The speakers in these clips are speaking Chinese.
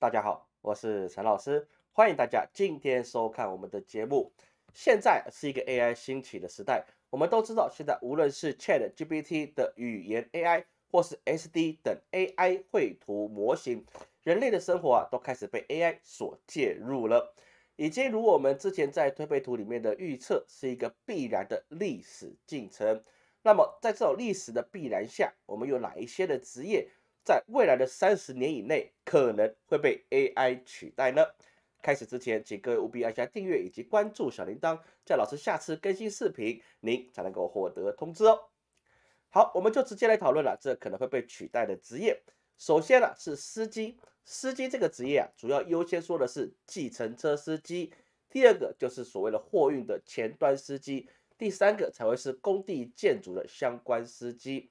大家好，我是陈老师，欢迎大家今天收看我们的节目。现在是一个 AI 兴起的时代，我们都知道，现在无论是 ChatGPT 的语言 AI，或是 SD 等 AI 绘图模型，人类的生活啊都开始被 AI 所介入了。已经如我们之前在推背图里面的预测，是一个必然的历史进程。那么，在这种历史的必然下，我们有哪一些的职业？在未来的三十年以内，可能会被 AI 取代呢。开始之前，请各位务必按下订阅以及关注小铃铛，叫老师下次更新视频，您才能够获得通知哦。好，我们就直接来讨论了，这可能会被取代的职业。首先呢是司机，司机这个职业啊，主要优先说的是计程车司机，第二个就是所谓的货运的前端司机，第三个才会是工地建筑的相关司机。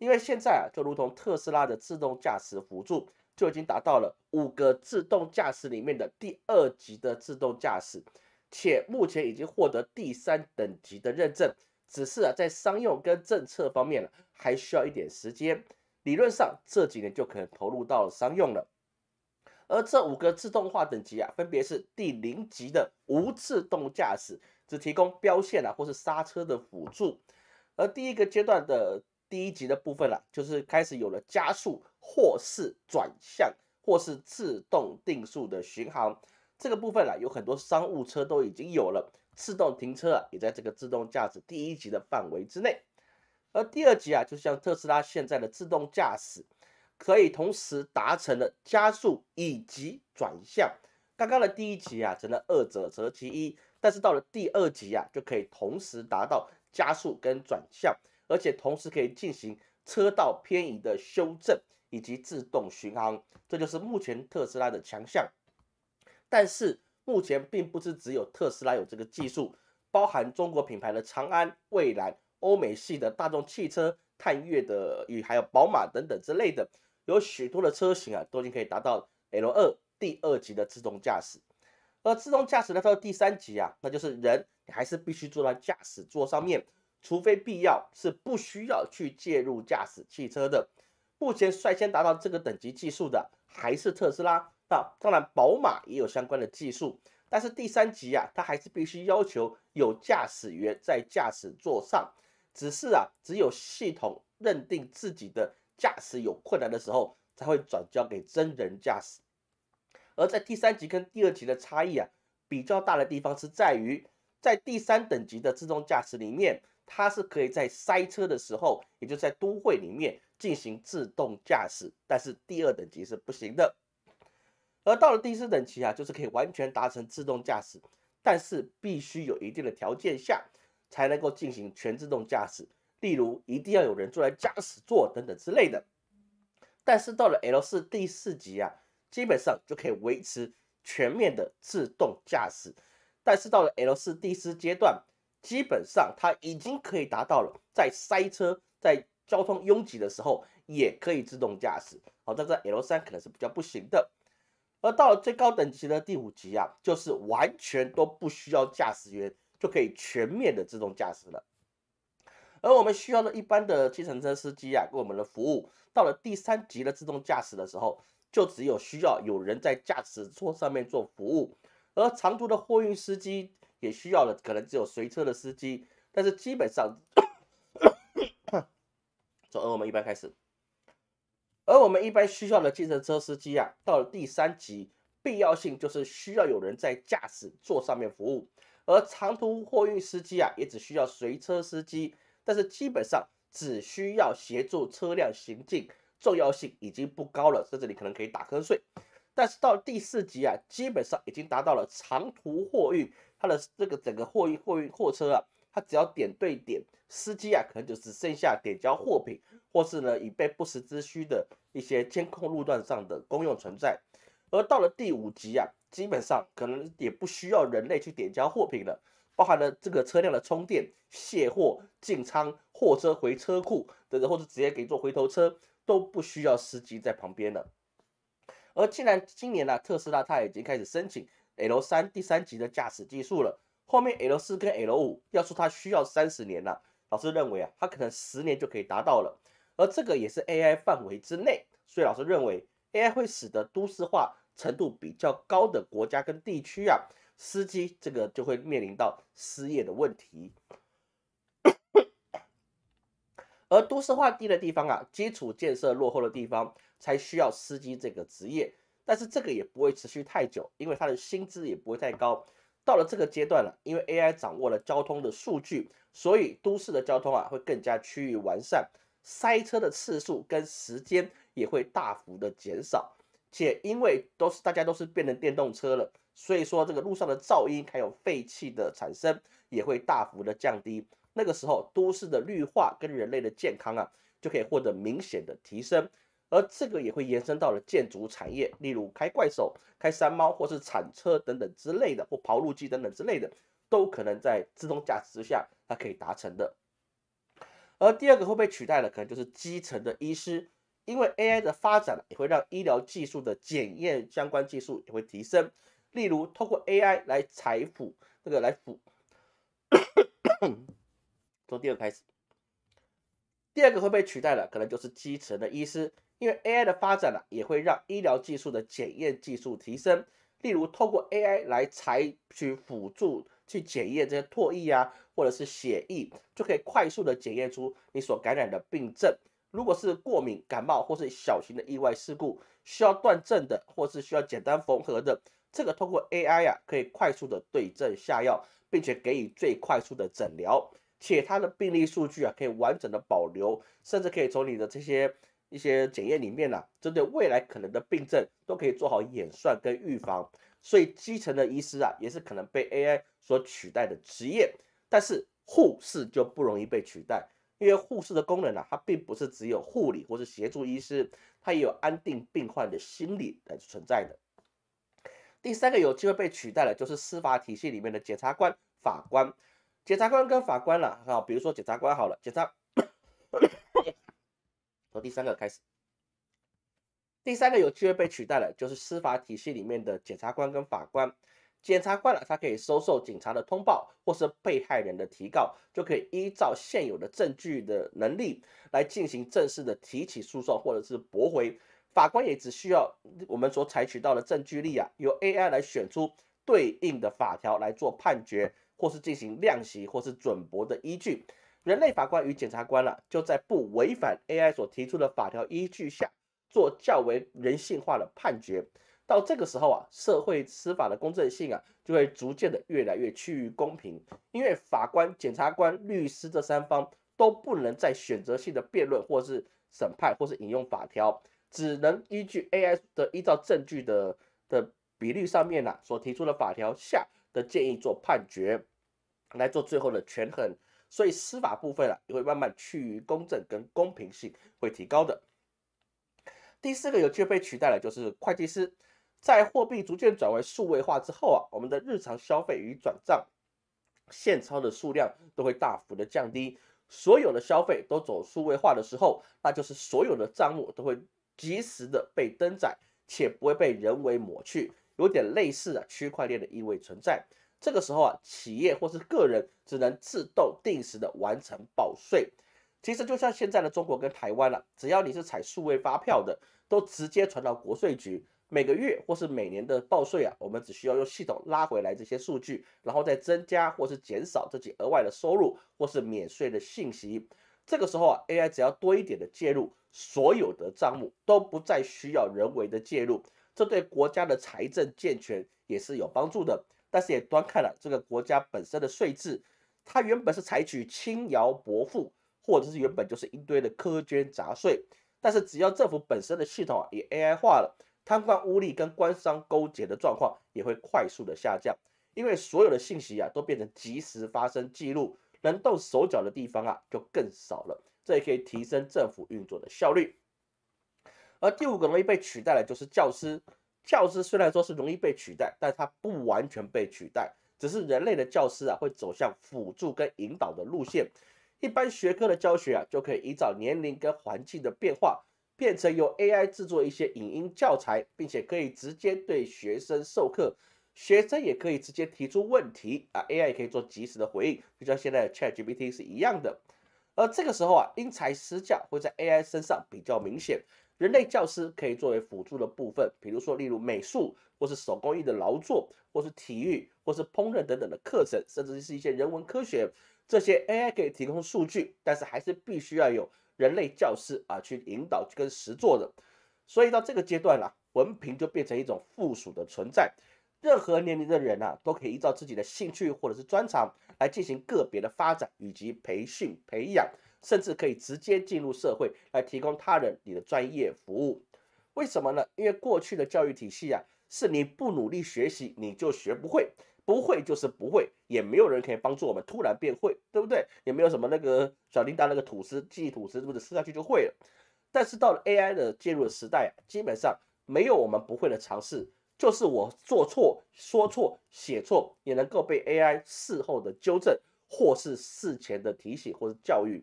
因为现在啊，就如同特斯拉的自动驾驶辅助就已经达到了五个自动驾驶里面的第二级的自动驾驶，且目前已经获得第三等级的认证。只是啊，在商用跟政策方面了，还需要一点时间。理论上这几年就可能投入到商用了。而这五个自动化等级啊，分别是第零级的无自动驾驶，只提供标线啊或是刹车的辅助，而第一个阶段的。第一级的部分啦，就是开始有了加速或是转向，或是自动定速的巡航。这个部分啦，有很多商务车都已经有了。自动停车啊，也在这个自动驾驶第一级的范围之内。而第二级啊，就像特斯拉现在的自动驾驶，可以同时达成了加速以及转向。刚刚的第一级啊，只能二者择其一，但是到了第二级啊，就可以同时达到加速跟转向。而且同时可以进行车道偏移的修正以及自动巡航，这就是目前特斯拉的强项。但是目前并不是只有特斯拉有这个技术，包含中国品牌的长安、蔚来、欧美系的大众汽车、探岳的与还有宝马等等之类的，有许多的车型啊都已经可以达到 L 二第二级的自动驾驶。而自动驾驶来的第三级啊，那就是人你还是必须坐在驾驶座上面。除非必要，是不需要去介入驾驶汽车的。目前率先达到这个等级技术的还是特斯拉。那当然，宝马也有相关的技术，但是第三级啊，它还是必须要求有驾驶员在驾驶座上，只是啊，只有系统认定自己的驾驶有困难的时候，才会转交给真人驾驶。而在第三级跟第二级的差异啊，比较大的地方是在于，在第三等级的自动驾驶里面。它是可以在塞车的时候，也就在都会里面进行自动驾驶，但是第二等级是不行的。而到了第四等级啊，就是可以完全达成自动驾驶，但是必须有一定的条件下才能够进行全自动驾驶，例如一定要有人坐在驾驶座等等之类的。但是到了 L4 第四级啊，基本上就可以维持全面的自动驾驶，但是到了 L4 第四阶段。基本上它已经可以达到了，在塞车、在交通拥挤的时候也可以自动驾驶。好，但在 L 三可能是比较不行的。而到了最高等级的第五级啊，就是完全都不需要驾驶员就可以全面的自动驾驶了。而我们需要的一般的计程车司机啊，给我们的服务，到了第三级的自动驾驶的时候，就只有需要有人在驾驶座上面做服务。而长途的货运司机。也需要的可能只有随车的司机，但是基本上，从而我们一般开始，而我们一般需要的计程车司机啊，到了第三级必要性就是需要有人在驾驶座上面服务，而长途货运司机啊也只需要随车司机，但是基本上只需要协助车辆行进，重要性已经不高了，在这里可能可以打瞌睡。但是到第四级啊，基本上已经达到了长途货运，它的这个整个货运货运货车啊，它只要点对点司机啊，可能就只剩下点交货品，或是呢以备不时之需的一些监控路段上的公用存在。而到了第五级啊，基本上可能也不需要人类去点交货品了，包含了这个车辆的充电、卸货、进仓、货车回车库，等等，或者直接给做回头车，都不需要司机在旁边了。而既然今年呢，特斯拉它已经开始申请 L 三第三级的驾驶技术了，后面 L 四跟 L 五，要说它需要三十年了，老师认为啊，它可能十年就可以达到了。而这个也是 AI 范围之内，所以老师认为 AI 会使得都市化程度比较高的国家跟地区啊，司机这个就会面临到失业的问题。而都市化低的地方啊，基础建设落后的地方。才需要司机这个职业，但是这个也不会持续太久，因为他的薪资也不会太高。到了这个阶段了，因为 AI 掌握了交通的数据，所以都市的交通啊会更加趋于完善，塞车的次数跟时间也会大幅的减少。且因为都是大家都是变成电动车了，所以说这个路上的噪音还有废气的产生也会大幅的降低。那个时候，都市的绿化跟人类的健康啊就可以获得明显的提升。而这个也会延伸到了建筑产业，例如开怪兽、开山猫或是铲车等等之类的，或刨路机等等之类的，都可能在自动驾驶下它可以达成的。而第二个会被取代的，可能就是基层的医师，因为 AI 的发展也会让医疗技术的检验相关技术也会提升，例如通过 AI 来采辅，这个来辅。从第二开始，第二个会被取代的，可能就是基层的医师。因为 AI 的发展呢，也会让医疗技术的检验技术提升。例如，透过 AI 来采取辅助去检验这些唾液啊，或者是血液，就可以快速的检验出你所感染的病症。如果是过敏、感冒或是小型的意外事故需要断症的，或是需要简单缝合的，这个通过 AI 啊，可以快速的对症下药，并且给予最快速的诊疗。且它的病例数据啊，可以完整的保留，甚至可以从你的这些。一些检验里面呢，针对未来可能的病症，都可以做好演算跟预防。所以基层的医师啊，也是可能被 AI 所取代的职业。但是护士就不容易被取代，因为护士的功能啊，它并不是只有护理或是协助医师，它也有安定病患的心理来存在的。第三个有机会被取代的，就是司法体系里面的检察官、法官。检察官跟法官了啊，比如说检察官好了，检察。从第三个开始，第三个有机会被取代的，就是司法体系里面的检察官跟法官。检察官呢，他可以收受警察的通报或是被害人的提告，就可以依照现有的证据的能力来进行正式的提起诉讼或者是驳回。法官也只需要我们所采取到的证据力啊，由 AI 来选出对应的法条来做判决，或是进行量刑或是准驳的依据。人类法官与检察官了，就在不违反 AI 所提出的法条依据下，做较为人性化的判决。到这个时候啊，社会司法的公正性啊，就会逐渐的越来越趋于公平。因为法官、检察官、律师这三方都不能在选择性的辩论，或是审判，或是引用法条，只能依据 AI 的依照证据的的比率上面呐所提出的法条下的建议做判决，来做最后的权衡。所以司法部分啊，也会慢慢趋于公正跟公平性会提高的。第四个有会被取代的，就是会计师，在货币逐渐转为数位化之后啊，我们的日常消费与转账，现钞的数量都会大幅的降低。所有的消费都走数位化的时候，那就是所有的账目都会及时的被登载，且不会被人为抹去，有点类似啊区块链的意味存在。这个时候啊，企业或是个人只能自动定时的完成报税。其实就像现在的中国跟台湾了，只要你是采数位发票的，都直接传到国税局。每个月或是每年的报税啊，我们只需要用系统拉回来这些数据，然后再增加或是减少自己额外的收入或是免税的信息。这个时候啊，AI 只要多一点的介入，所有的账目都不再需要人为的介入，这对国家的财政健全也是有帮助的。但是也端看了这个国家本身的税制，它原本是采取轻徭薄赋，或者是原本就是一堆的苛捐杂税。但是只要政府本身的系统啊也 AI 化了，贪官污吏跟官商勾结的状况也会快速的下降，因为所有的信息啊都变成即时发生记录，能动手脚的地方啊就更少了，这也可以提升政府运作的效率。而第五个容易被取代的就是教师。教师虽然说是容易被取代，但它不完全被取代，只是人类的教师啊会走向辅助跟引导的路线。一般学科的教学啊就可以依照年龄跟环境的变化，变成由 AI 制作一些影音教材，并且可以直接对学生授课，学生也可以直接提出问题啊，AI 也可以做及时的回应，就像现在的 ChatGPT 是一样的。而这个时候啊，因材施教会在 AI 身上比较明显。人类教师可以作为辅助的部分，比如说例如美术或是手工艺的劳作，或是体育或是烹饪等等的课程，甚至是一些人文科学，这些 AI 可以提供数据，但是还是必须要有人类教师啊去引导跟实做的。所以到这个阶段了，文凭就变成一种附属的存在，任何年龄的人啊都可以依照自己的兴趣或者是专长来进行个别的发展以及培训培养。甚至可以直接进入社会来提供他人你的专业服务，为什么呢？因为过去的教育体系啊，是你不努力学习你就学不会，不会就是不会，也没有人可以帮助我们突然变会，对不对？也没有什么那个小叮当那个吐司记忆吐司，是不是吃下去就会了？但是到了 AI 的介入的时代啊，基本上没有我们不会的尝试，就是我做错、说错、写错，也能够被 AI 事后的纠正，或是事前的提醒或是教育。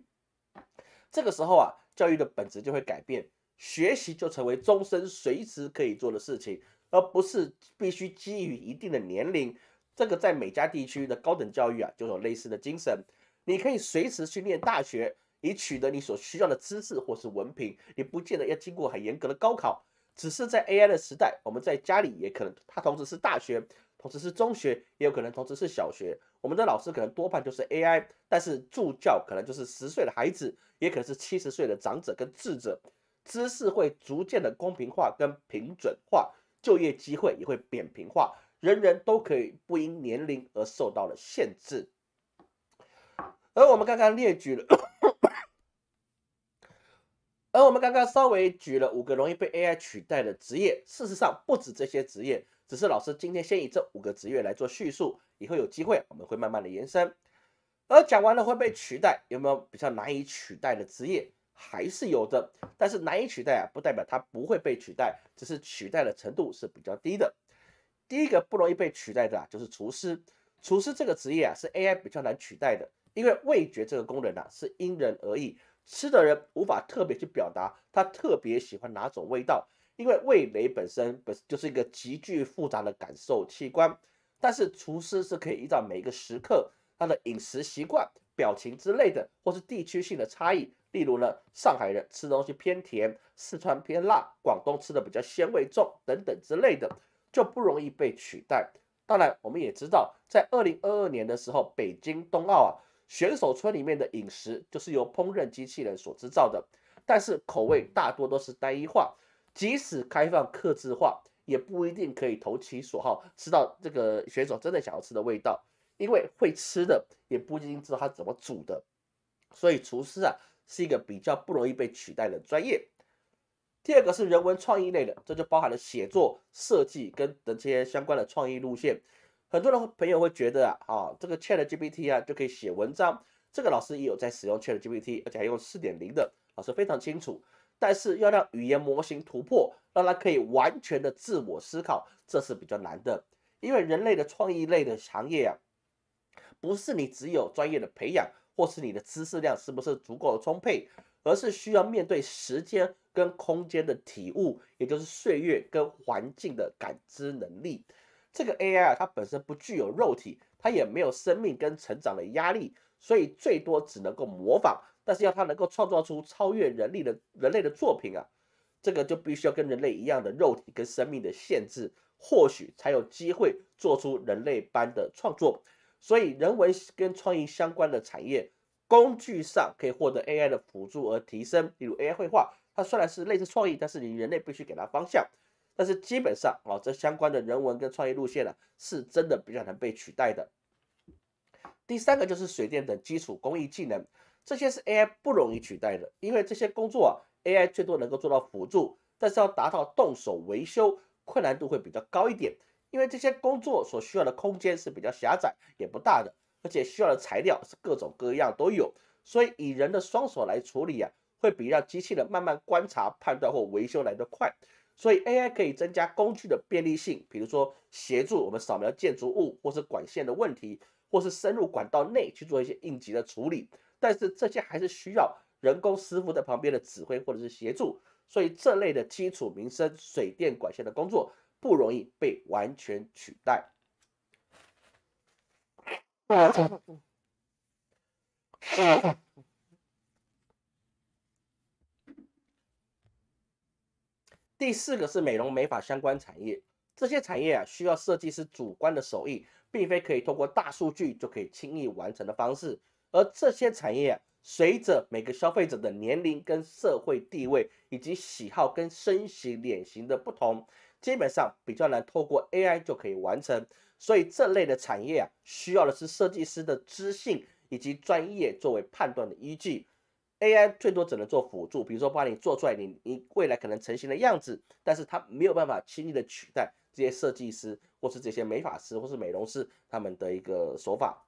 这个时候啊，教育的本质就会改变，学习就成为终身随时可以做的事情，而不是必须基于一定的年龄。这个在美加地区的高等教育啊，就有类似的精神。你可以随时去念大学，以取得你所需要的资质或是文凭，你不见得要经过很严格的高考。只是在 AI 的时代，我们在家里也可能，它同时是大学，同时是中学，也有可能同时是小学。我们的老师可能多半就是 AI，但是助教可能就是十岁的孩子，也可能是七十岁的长者跟智者。知识会逐渐的公平化跟平准化，就业机会也会扁平化，人人都可以不因年龄而受到了限制。而我们刚刚列举了，而我们刚刚稍微举了五个容易被 AI 取代的职业，事实上不止这些职业。只是老师今天先以这五个职业来做叙述，以后有机会我们会慢慢的延伸。而讲完了会被取代，有没有比较难以取代的职业？还是有的，但是难以取代啊，不代表它不会被取代，只是取代的程度是比较低的。第一个不容易被取代的啊，就是厨师。厨师这个职业啊，是 AI 比较难取代的，因为味觉这个功能啊，是因人而异，吃的人无法特别去表达他特别喜欢哪种味道。因为味蕾本身本就是一个极具复杂的感受器官，但是厨师是可以依照每一个食客他的饮食习惯、表情之类的，或是地区性的差异，例如呢，上海人吃东西偏甜，四川偏辣，广东吃的比较鲜味重等等之类的，就不容易被取代。当然，我们也知道，在二零二二年的时候，北京冬奥啊，选手村里面的饮食就是由烹饪机器人所制造的，但是口味大多都是单一化。即使开放克制化，也不一定可以投其所好吃到这个选手真的想要吃的味道，因为会吃的也不一定知道他怎么煮的，所以厨师啊是一个比较不容易被取代的专业。第二个是人文创意类的，这就包含了写作、设计跟等这些相关的创意路线。很多的朋友会觉得啊，啊这个 Chat GPT 啊就可以写文章，这个老师也有在使用 Chat GPT，而且用四点零的，老师非常清楚。但是要让语言模型突破，让它可以完全的自我思考，这是比较难的。因为人类的创意类的行业啊，不是你只有专业的培养，或是你的知识量是不是足够的充沛，而是需要面对时间跟空间的体悟，也就是岁月跟环境的感知能力。这个 AI 啊，它本身不具有肉体，它也没有生命跟成长的压力，所以最多只能够模仿。但是要它能够创造出超越人力的人类的作品啊，这个就必须要跟人类一样的肉体跟生命的限制，或许才有机会做出人类般的创作。所以人文跟创意相关的产业，工具上可以获得 AI 的辅助而提升，例如 AI 绘画，它虽然是类似创意，但是你人类必须给它方向。但是基本上啊，这相关的人文跟创意路线呢，是真的比较难被取代的。第三个就是水电等基础工艺技能。这些是 AI 不容易取代的，因为这些工作啊 AI 最多能够做到辅助，但是要达到动手维修，困难度会比较高一点。因为这些工作所需要的空间是比较狭窄，也不大的，而且需要的材料是各种各样都有，所以以人的双手来处理啊，会比让机器人慢慢观察、判断或维修来得快。所以 AI 可以增加工具的便利性，比如说协助我们扫描建筑物或是管线的问题，或是深入管道内去做一些应急的处理。但是这些还是需要人工师傅在旁边的指挥或者是协助，所以这类的基础民生水电管线的工作不容易被完全取代。第四个是美容美发相关产业，这些产业啊需要设计师主观的手艺，并非可以通过大数据就可以轻易完成的方式。而这些产业，随着每个消费者的年龄、跟社会地位、以及喜好跟身形、脸型的不同，基本上比较难透过 AI 就可以完成。所以这类的产业啊，需要的是设计师的知性以及专业作为判断的依据。AI 最多只能做辅助，比如说帮你做出来你你未来可能成型的样子，但是它没有办法轻易的取代这些设计师或是这些美发师或是美容师他们的一个手法。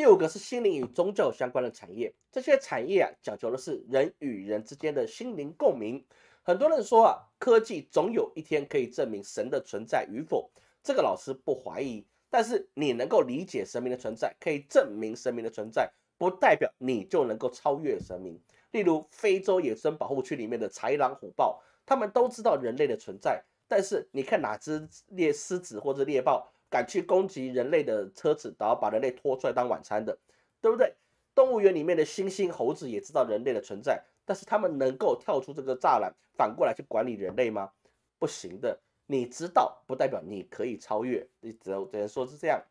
第五个是心灵与宗教相关的产业，这些产业啊，讲究的是人与人之间的心灵共鸣。很多人说啊，科技总有一天可以证明神的存在与否，这个老师不怀疑。但是你能够理解神明的存在，可以证明神明的存在，不代表你就能够超越神明。例如非洲野生保护区里面的豺狼虎豹，他们都知道人类的存在，但是你看哪只猎狮子或者猎豹？敢去攻击人类的车子，然后把人类拖出来当晚餐的，对不对？动物园里面的猩猩、猴子也知道人类的存在，但是他们能够跳出这个栅栏，反过来去管理人类吗？不行的。你知道，不代表你可以超越。你只能只能说是这样，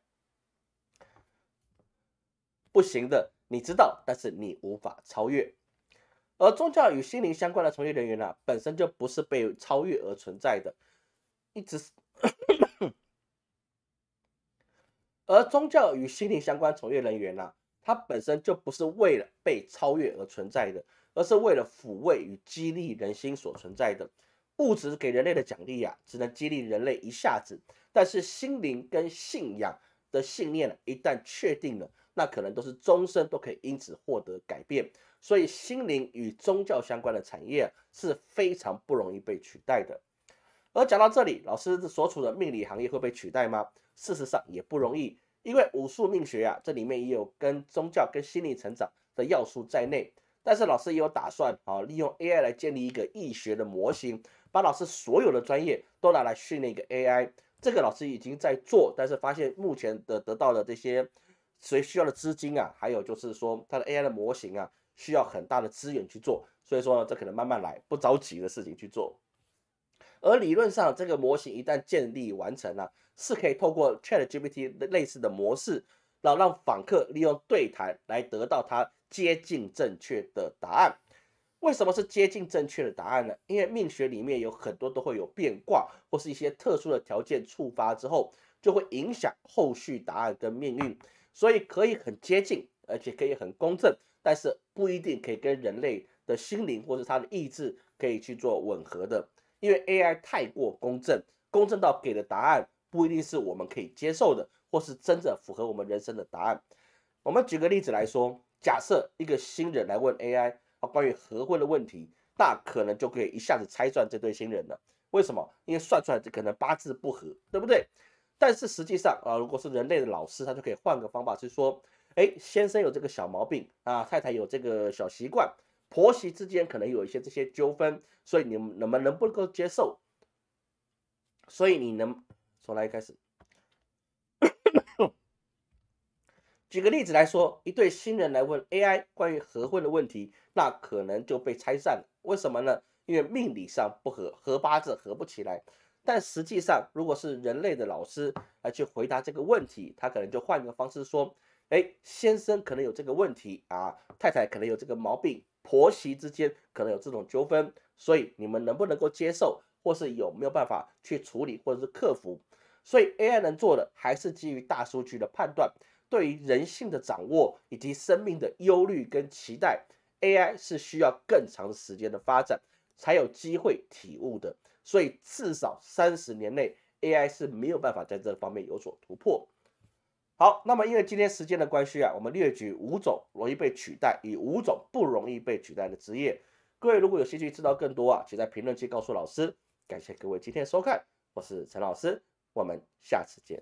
不行的。你知道，但是你无法超越。而宗教与心灵相关的从业人员啊，本身就不是被超越而存在的，一直是。而宗教与心灵相关从业人员呢，它本身就不是为了被超越而存在的，而是为了抚慰与激励人心所存在的。物质给人类的奖励呀，只能激励人类一下子；但是心灵跟信仰的信念呢，一旦确定了，那可能都是终身都可以因此获得改变。所以，心灵与宗教相关的产业是非常不容易被取代的。而讲到这里，老师所处的命理行业会被取代吗？事实上也不容易，因为武术命学啊，这里面也有跟宗教、跟心理成长的要素在内。但是老师也有打算啊，利用 AI 来建立一个易学的模型，把老师所有的专业都拿来训练一个 AI。这个老师已经在做，但是发现目前的得到的这些，所需要的资金啊，还有就是说他的 AI 的模型啊，需要很大的资源去做。所以说呢，这可能慢慢来，不着急的事情去做。而理论上，这个模型一旦建立完成了，是可以透过 Chat GPT 类似的模式，然后让访客利用对谈来得到他接近正确的答案。为什么是接近正确的答案呢？因为命学里面有很多都会有变卦，或是一些特殊的条件触发之后，就会影响后续答案跟命运，所以可以很接近，而且可以很公正，但是不一定可以跟人类的心灵或是他的意志可以去做吻合的。因为 AI 太过公正，公正到给的答案不一定是我们可以接受的，或是真的符合我们人生的答案。我们举个例子来说，假设一个新人来问 AI 啊关于合婚的问题，那可能就可以一下子拆算这对新人了。为什么？因为算出来这可能八字不合，对不对？但是实际上啊，如果是人类的老师，他就可以换个方法，是说，哎，先生有这个小毛病啊，太太有这个小习惯。婆媳之间可能有一些这些纠纷，所以你们能不能够接受？所以你能从哪里开始？举个例子来说，一对新人来问 AI 关于合婚的问题，那可能就被拆散了。为什么呢？因为命理上不合，合八字合不起来。但实际上，如果是人类的老师来去回答这个问题，他可能就换一个方式说：“哎，先生可能有这个问题啊，太太可能有这个毛病。”婆媳之间可能有这种纠纷，所以你们能不能够接受，或是有没有办法去处理或者是克服？所以 AI 能做的还是基于大数据的判断，对于人性的掌握以及生命的忧虑跟期待，AI 是需要更长时间的发展才有机会体悟的。所以至少三十年内，AI 是没有办法在这方面有所突破。好，那么因为今天时间的关系啊，我们列举五种容易被取代，以五种不容易被取代的职业。各位如果有兴趣知道更多啊，请在评论区告诉老师。感谢各位今天收看，我是陈老师，我们下次见。